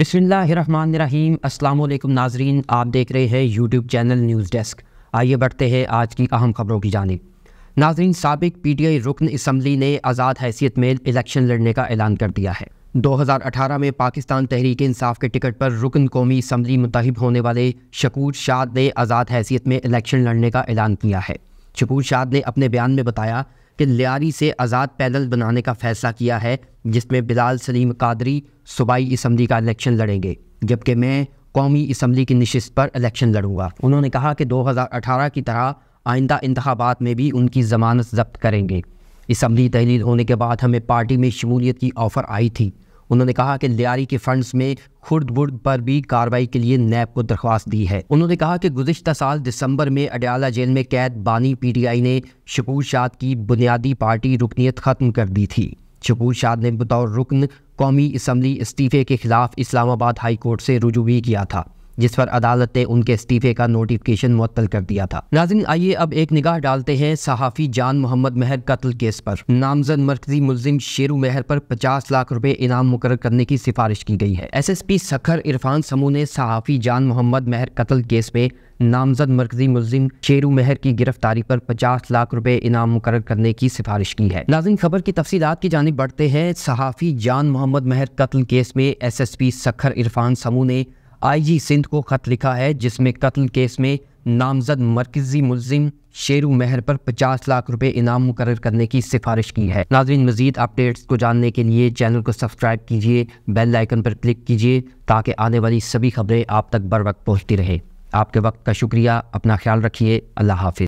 बिसमीम अल्लाम नाजरीन आप देख रहे हैं यूट्यूब चैनल न्यूज़ डेस्क आइए बढ़ते हैं आज की अहम खबरों की जानब नाजरीन सबक पी टी आई रुकन इसम्बली ने आज़ाद हैसियत में इलेक्शन लड़ने का ऐलान कर दिया है 2018 में पाकिस्तान तहरीक इंसाफ के टिकट पर रुकन कौमी इसम्बली मुंतब होने वाले शकूर शाद ने आज़ाद हैसियत में इलेक्शन लड़ने का ऐलान किया है शकूर शाद ने अपने बयान में बताया कि लियारी से आज़ाद पैदल बनाने का फैसला किया है जिसमें बिलाल सलीम कादरी सूबाई इसम्बली का इलेक्शन लड़ेंगे जबकि मैं कौमी इसम्बली की नशस्त पर इलेक्शन लड़ूंगा उन्होंने कहा कि 2018 की तरह आइंदा इंतबात में भी उनकी ज़मानत जब्त करेंगे इसम्बली तहलील होने के बाद हमें पार्टी में शमूलियत की ऑफ़र आई थी उन्होंने कहा कि लियारी के फंड्स में खुर्द बुर्द पर भी कार्रवाई के लिए नैब को दरख्वास्त दी है उन्होंने कहा कि गुजशत साल दिसंबर में अडयाला जेल में कैद बानी पीटीआई ने शकूर शाद की बुनियादी पार्टी रुकनीत ख़त्म कर दी थी छपूर शाद ने बतौर रुकन कौमी इसम्बली इस्तीफ़े के खिलाफ इस्लामाबाद हाई कोर्ट से रुजू भी किया था जिस पर अदालत ने उनके इस्तीफे का नोटिफिकेशन मुअत्तल कर दिया था नाजिन आइए अब एक निगाह डालते हैं सहाफ़ी जान मोहम्मद मेहर कत्ल केस पर नामजद मरकजी मुलिम शेरू महर पर पचास लाख रुपए इनाम मुकर करने की सिफारिश की गई है S S P Sukkur Irfan समूह ने सहाफ़ी जान मोहम्मद महर कत्ल केस में नामजद मरकजी मुलिम शेरू मेहर की गिरफ्तारी पर पचास लाख रुपए इनाम मुकर करने की सिफारिश की है नाजिन खबर की तफसीत की जानब बढ़ते हैं सहाफ़ी जान मोहम्मद महर कत्ल केस में S S P Sukkur Irfan समूह ने आईजी सिंध को खत लिखा है जिसमें कत्ल केस में नामजद मरकजी मुलिम शेरू मेहर पर 50 लाख रुपए इनाम मुकर करने की सिफारिश की है नाजरीन मजीद अपडेट्स को जानने के लिए चैनल को सब्सक्राइब कीजिए बेल आइकन पर क्लिक कीजिए ताकि आने वाली सभी खबरें आप तक बर वक्त पहुँचती रहे आपके वक्त का शुक्रिया अपना ख्याल रखिए अल्लाह हाफि